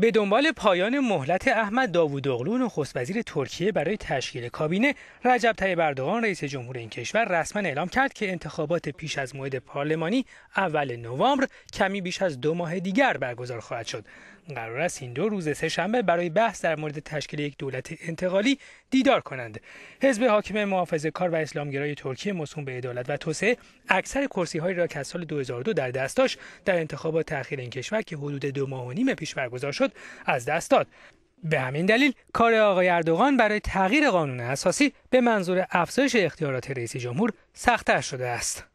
به دنبال پایان مهلت احمد داوود و نخست وزیر ترکیه برای تشکیل کابینه رجب طیب اردوغان رئیس جمهور این کشور رسما اعلام کرد که انتخابات پیش از موعد پارلمانی اول نوامبر کمی بیش از دو ماه دیگر برگزار خواهد شد قرار است این دو روز شنبه برای بحث در مورد تشکیل یک دولت انتقالی دیدار کنند حزب حاکم محافظه کار و اسلامگرای ترکیه موسوم به عدالت و توسعه اکثر کرسی هایی را که از سال 2002 در دست داشت در انتخابات تاخیر این کشور که حدود دو ماه و نیم پیش برگزار شد از دست داد به همین دلیل کار آقای اردوغان برای تغییر قانون اساسی به منظور افزایش اختیارات رئیس جمهور سختتر شده است